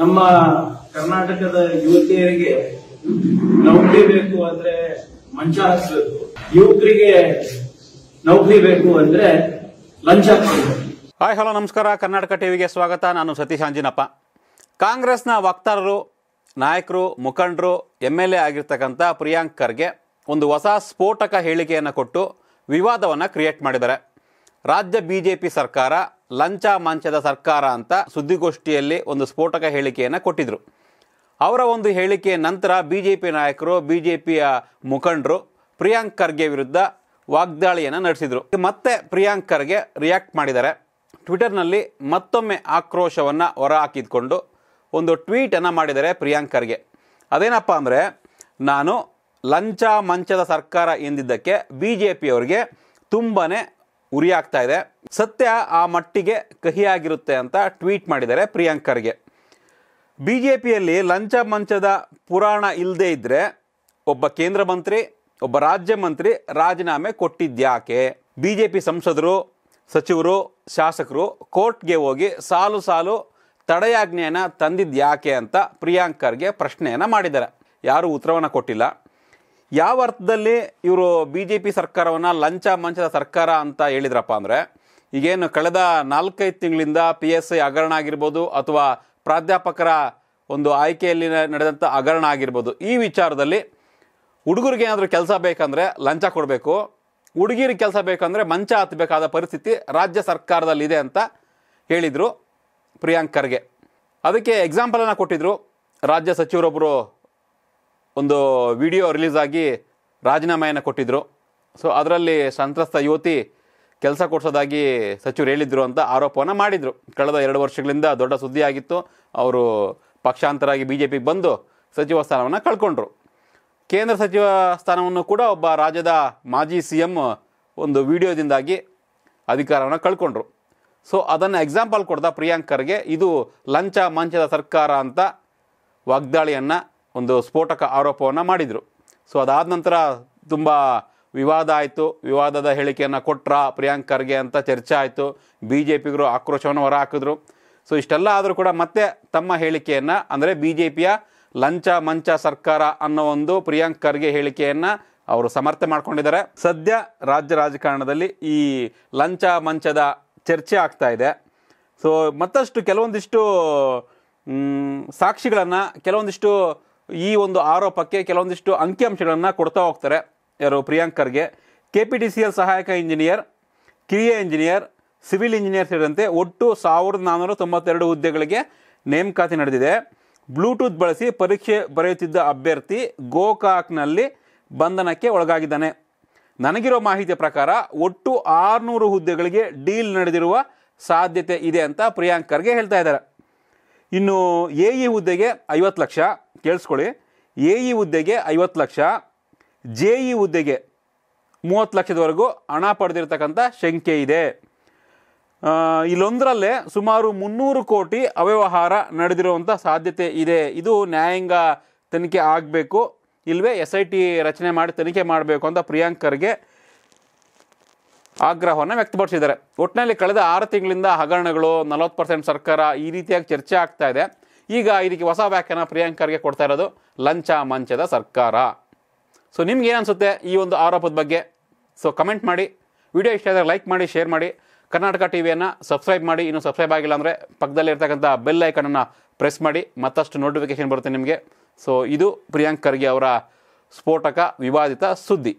ನಮ್ಮ ಕರ್ನಾಟಕದ ಯುವತಿಯರಿಗೆ ನೌಕರಿ ಬೇಕು ಅಂದ್ರೆ ಮಂಚ ಯುವಕರಿಗೆ ನೌಕರಿ ಬೇಕು ಅಂದ್ರೆ ಲಂಚ ಹಾಯ್ ಹಲೋ ನಮಸ್ಕಾರ ಕರ್ನಾಟಕ ಟಿವಿಗೆ ಸ್ವಾಗತ ನಾನು ಸತೀಶ್ ಅಂಜಿನಪ್ಪ ಕಾಂಗ್ರೆಸ್ನ ವಕ್ತಾರರು ನಾಯಕರು ಮುಖಂಡರು ಎಮ್ ಎಲ್ ಎ ಆಗಿರ್ತಕ್ಕಂಥ ಪ್ರಿಯಾಂಕ್ ಖರ್ಗೆ ಒಂದು ಹೊಸ ಸ್ಫೋಟಕ ಹೇಳಿಕೆಯನ್ನು ಕೊಟ್ಟು ವಿವಾದವನ್ನು ಕ್ರಿಯೇಟ್ ಮಾಡಿದ್ದಾರೆ ರಾಜ್ಯ ಬಿ ಜೆ ಪಿ ಸರ್ಕಾರ ಲಂಚ ಮಂಚದ ಸರ್ಕಾರ ಅಂತ ಸುದ್ದಿಗೋಷ್ಠಿಯಲ್ಲಿ ಒಂದು ಸ್ಫೋಟಕ ಹೇಳಿಕೆಯನ್ನು ಕೊಟ್ಟಿದ್ದರು ಅವರ ಒಂದು ಹೇಳಿಕೆಯ ನಂತರ ಬಿ ಜೆ ಪಿ ನಾಯಕರು ಬಿ ಜೆ ಪಿಯ ಮುಖಂಡರು ಪ್ರಿಯಾಂಕ್ ಖರ್ಗೆ ವಿರುದ್ಧ ವಾಗ್ದಾಳಿಯನ್ನು ನಡೆಸಿದರು ಮತ್ತೆ ಪ್ರಿಯಾಂಕ್ ಖರ್ಗೆ ರಿಯಾಕ್ಟ್ ಮಾಡಿದ್ದಾರೆ ಟ್ವಿಟರ್ನಲ್ಲಿ ಮತ್ತೊಮ್ಮೆ ಆಕ್ರೋಶವನ್ನು ಹೊರಹಾಕಿದ್ಕೊಂಡು ಒಂದು ಟ್ವೀಟನ್ನು ಮಾಡಿದ್ದಾರೆ ಪ್ರಿಯಾಂಕ್ ಖರ್ಗೆ ಅದೇನಪ್ಪ ಅಂದರೆ ನಾನು ಲಂಚ ಮಂಚದ ಸರ್ಕಾರ ಎಂದಿದ್ದಕ್ಕೆ ಬಿ ಜೆ ಪಿಯವರಿಗೆ ತುಂಬನೇ ಉರಿಯಾಗ್ತಾ ಇದೆ ಸತ್ಯ ಆ ಮಟ್ಟಿಗೆ ಕಹಿಯಾಗಿರುತ್ತೆ ಅಂತ ಟ್ವೀಟ್ ಮಾಡಿದ್ದಾರೆ ಪ್ರಿಯಾಂಕರ್ಗೆ ಬಿ ಜೆ ಪಿಯಲ್ಲಿ ಲಂಚ ಮಂಚದ ಪುರಾಣ ಇಲ್ಲದೇ ಇದ್ದರೆ ಒಬ್ಬ ಕೇಂದ್ರ ಮಂತ್ರಿ ಒಬ್ಬ ರಾಜ್ಯ ಮಂತ್ರಿ ರಾಜೀನಾಮೆ ಕೊಟ್ಟಿದ್ಯಾಕೆ ಬಿ ಜೆ ಪಿ ಸಂಸದರು ಸಚಿವರು ಶಾಸಕರು ಕೋರ್ಟ್ಗೆ ಹೋಗಿ ಸಾಲು ಸಾಲು ತಡೆಯಾಜ್ಞೆಯನ್ನು ತಂದಿದ್ಯಾಕೆ ಅಂತ ಪ್ರಿಯಾಂಕರ್ಗೆ ಪ್ರಶ್ನೆಯನ್ನು ಮಾಡಿದ್ದಾರೆ ಯಾರೂ ಉತ್ತರವನ್ನು ಕೊಟ್ಟಿಲ್ಲ ಯಾವ ಅರ್ಥದಲ್ಲಿ ಇವರು ಬಿ ಜೆ ಪಿ ಸರ್ಕಾರವನ್ನು ಲಂಚ ಮಂಚದ ಸರ್ಕಾರ ಅಂತ ಹೇಳಿದ್ರಪ್ಪ ಅಂದರೆ ಈಗೇನು ಕಳೆದ ನಾಲ್ಕೈದು ತಿಂಗಳಿಂದ ಪಿ ಎಸ್ ಐ ಹಗರಣ ಆಗಿರ್ಬೋದು ಅಥವಾ ಪ್ರಾಧ್ಯಾಪಕರ ಒಂದು ಆಯ್ಕೆಯಲ್ಲಿ ನಡೆದಂಥ ಹಗರಣ ಆಗಿರ್ಬೋದು ಈ ವಿಚಾರದಲ್ಲಿ ಹುಡುಗರಿಗೆ ಏನಾದರೂ ಕೆಲಸ ಬೇಕಂದರೆ ಲಂಚ ಕೊಡಬೇಕು ಹುಡುಗಿರಿಗೆ ಕೆಲಸ ಬೇಕಂದರೆ ಮಂಚ ಹತ್ತಬೇಕಾದ ಪರಿಸ್ಥಿತಿ ರಾಜ್ಯ ಸರ್ಕಾರದಲ್ಲಿದೆ ಅಂತ ಹೇಳಿದರು ಖರ್ಗೆ ಅದಕ್ಕೆ ಎಕ್ಸಾಂಪಲನ್ನು ಕೊಟ್ಟಿದ್ದರು ರಾಜ್ಯ ಸಚಿವರೊಬ್ಬರು ಒಂದು ವಿಡಿಯೋ ರಿಲೀಸ್ ಆಗಿ ರಾಜೀನಾಮೆಯನ್ನು ಕೊಟ್ಟಿದ್ದರು ಸೊ ಅದರಲ್ಲಿ ಸಂತ್ರಸ್ತ ಯುವತಿ ಕೆಲಸ ಕೊಡಿಸೋದಾಗಿ ಸಚಿವರು ಹೇಳಿದ್ರು ಅಂತ ಆರೋಪವನ್ನು ಮಾಡಿದರು ಕಳೆದ ಎರಡು ವರ್ಷಗಳಿಂದ ದೊಡ್ಡ ಸುದ್ದಿ ಆಗಿತ್ತು ಅವರು ಪಕ್ಷಾಂತರಾಗಿ ಬಿ ಜೆ ಪಿಗೆ ಬಂದು ಸಚಿವ ಸ್ಥಾನವನ್ನು ಕಳ್ಕೊಂಡ್ರು ಕೇಂದ್ರ ಸಚಿವ ಸ್ಥಾನವನ್ನು ಕೂಡ ಒಬ್ಬ ರಾಜ್ಯದ ಮಾಜಿ ಸಿ ಎಮ್ ಒಂದು ವಿಡಿಯೋದಿಂದಾಗಿ ಅಧಿಕಾರವನ್ನು ಕಳ್ಕೊಂಡ್ರು ಸೊ ಅದನ್ನು ಎಕ್ಸಾಂಪಲ್ ಕೊಡ್ದ ಪ್ರಿಯಾಂಕರ್ಗೆ ಇದು ಲಂಚ ಮಂಚದ ಸರ್ಕಾರ ಅಂತ ವಾಗ್ದಾಳಿಯನ್ನು ಒಂದು ಸ್ಫೋಟಕ ಆರೋಪವನ್ನು ಮಾಡಿದರು ಸೊ ಅದಾದ ನಂತರ ತುಂಬ ವಿವಾದ ಆಯಿತು ವಿವಾದದ ಹೇಳಿಕೆಯನ್ನು ಕೊಟ್ರ ಪ್ರಿಯಾಂಕ್ ಖರ್ಗೆ ಅಂತ ಚರ್ಚೆ ಆಯಿತು ಬಿ ಜೆ ಪಿಗರು ಆಕ್ರೋಶವನ್ನು ಹೊರಹಾಕಿದ್ರು ಸೊ ಇಷ್ಟೆಲ್ಲ ಆದರೂ ಕೂಡ ಮತ್ತೆ ತಮ್ಮ ಹೇಳಿಕೆಯನ್ನು ಅಂದರೆ ಬಿ ಜೆ ಪಿಯ ಲಂಚ ಮಂಚ ಸರ್ಕಾರ ಅನ್ನೋ ಒಂದು ಪ್ರಿಯಾಂಕ್ ಖರ್ಗೆ ಹೇಳಿಕೆಯನ್ನು ಅವರು ಸಮರ್ಥ ಮಾಡ್ಕೊಂಡಿದ್ದಾರೆ ಸದ್ಯ ರಾಜ್ಯ ರಾಜಕಾರಣದಲ್ಲಿ ಈ ಲಂಚ ಮಂಚದ ಚರ್ಚೆ ಆಗ್ತಾ ಇದೆ ಸೊ ಮತ್ತಷ್ಟು ಕೆಲವೊಂದಿಷ್ಟು ಸಾಕ್ಷಿಗಳನ್ನು ಕೆಲವೊಂದಿಷ್ಟು ಈ ಒಂದು ಆರೋಪಕ್ಕೆ ಕೆಲವೊಂದಿಷ್ಟು ಅಂಕಿಅಂಶಗಳನ್ನು ಕೊಡ್ತಾ ಹೋಗ್ತಾರೆ ಯಾರು ಪ್ರಿಯಾಂಕರ್ಗೆ K P T C L ಸಹಾಯಕ ಇಂಜಿನಿಯರ್ ಕಿರಿಯ ಇಂಜಿನಿಯರ್ ಸಿವಿಲ್ ಇಂಜಿನಿಯರ್ ಸೇರಿದಂತೆ ಒಟ್ಟು ಸಾವಿರದ ನಾನ್ನೂರ ತೊಂಬತ್ತೆರಡು ಹುದ್ದೆಗಳಿಗೆ ನೇಮಕಾತಿ ನಡೆದಿದೆ ಬ್ಲೂಟೂತ್ ಬಳಸಿ ಪರೀಕ್ಷೆ ಬರೆಯುತ್ತಿದ್ದ ಅಭ್ಯರ್ಥಿ ಗೋಕಾಕ್ನಲ್ಲಿ ಬಂಧನಕ್ಕೆ ಒಳಗಾಗಿದ್ದಾನೆ ನನಗಿರೋ ಮಾಹಿತಿ ಪ್ರಕಾರ ಒಟ್ಟು ಆರುನೂರು ಹುದ್ದೆಗಳಿಗೆ ಡೀಲ್ ನಡೆದಿರುವ ಸಾಧ್ಯತೆ ಇದೆ ಅಂತ ಪ್ರಿಯಾಂಕರ್ಗೆ ಹೇಳ್ತಾ ಇದ್ದಾರೆ ಇನ್ನು ಎ ಇ e ಹುದ್ದೆಗೆ ಐವತ್ತು ಲಕ್ಷ ಕೇಳಿಸ್ಕೊಳ್ಳಿ ಎ ಇ e ಹುದ್ದೆಗೆ ಐವತ್ತು ಲಕ್ಷ ಜೆ ಇ e ಹುದ್ದೆಗೆ ಮೂವತ್ತು ಲಕ್ಷದವರೆಗೂ ಹಣ ಪಡೆದಿರ್ತಕ್ಕಂಥ ಶಂಕೆ ಇದೆ ಇಲ್ಲೊಂದರಲ್ಲೇ ಸುಮಾರು ಮುನ್ನೂರು ಕೋಟಿ ಅವ್ಯವಹಾರ ನಡೆದಿರುವಂಥ ಸಾಧ್ಯತೆ ಇದೆ ಇದು ನ್ಯಾಯಾಂಗ ತನಿಖೆ ಆಗಬೇಕು ಇಲ್ಲವೇ ಎಸ್ ಐ ಟಿ ರಚನೆ ಮಾಡಿ ತನಿಖೆ ಮಾಡಬೇಕು ಅಂತ ಪ್ರಿಯಾಂಕರ್ಗೆ ಆಗ್ರಹವನ್ನು ವ್ಯಕ್ತಪಡಿಸಿದ್ದಾರೆ ಒಟ್ಟಿನಲ್ಲಿ ಕಳೆದ ಆರು ತಿಂಗಳಿಂದ ಹಗರಣಗಳು ನಲವತ್ತು ಪರ್ಸೆಂಟ್ ಸರ್ಕಾರ ಈ ರೀತಿಯಾಗಿ ಚರ್ಚೆ ಆಗ್ತಾ ಇದೆ ಈಗ ಇದಕ್ಕೆ ಹೊಸ ವ್ಯಾಖ್ಯಾನ ಪ್ರಿಯಾಂಕರ್ಗೆ ಕೊಡ್ತಾ ಇರೋದು ಲಂಚ ಮಂಚದ ಸರ್ಕಾರ ಸೊ ನಿಮ್ಗೇನು ಅನಿಸುತ್ತೆ ಈ ಒಂದು ಆರೋಪದ ಬಗ್ಗೆ ಸೊ ಕಮೆಂಟ್ ಮಾಡಿ ವಿಡಿಯೋ ಇಷ್ಟ ಆದರೆ ಲೈಕ್ ಮಾಡಿ ಶೇರ್ ಮಾಡಿ ಕರ್ನಾಟಕ ಟಿ ವಿಯನ್ನು ಸಬ್ಸ್ಕ್ರೈಬ್ ಮಾಡಿ ಇನ್ನೂ ಸಬ್ಸ್ಕ್ರೈಬ್ ಆಗಿಲ್ಲ ಅಂದರೆ ಪಕ್ಕದಲ್ಲಿರ್ತಕ್ಕಂಥ ಬೆಲ್ ಐಕನನ್ನು ಪ್ರೆಸ್ ಮಾಡಿ ಮತ್ತಷ್ಟು ನೋಟಿಫಿಕೇಷನ್ ಬರುತ್ತೆ ನಿಮಗೆ ಸೊ ಇದು ಪ್ರಿಯಾಂಕರ್ಗೆ ಅವರ ಸ್ಫೋಟಕ ವಿವಾದಿತ ಸುದ್ದಿ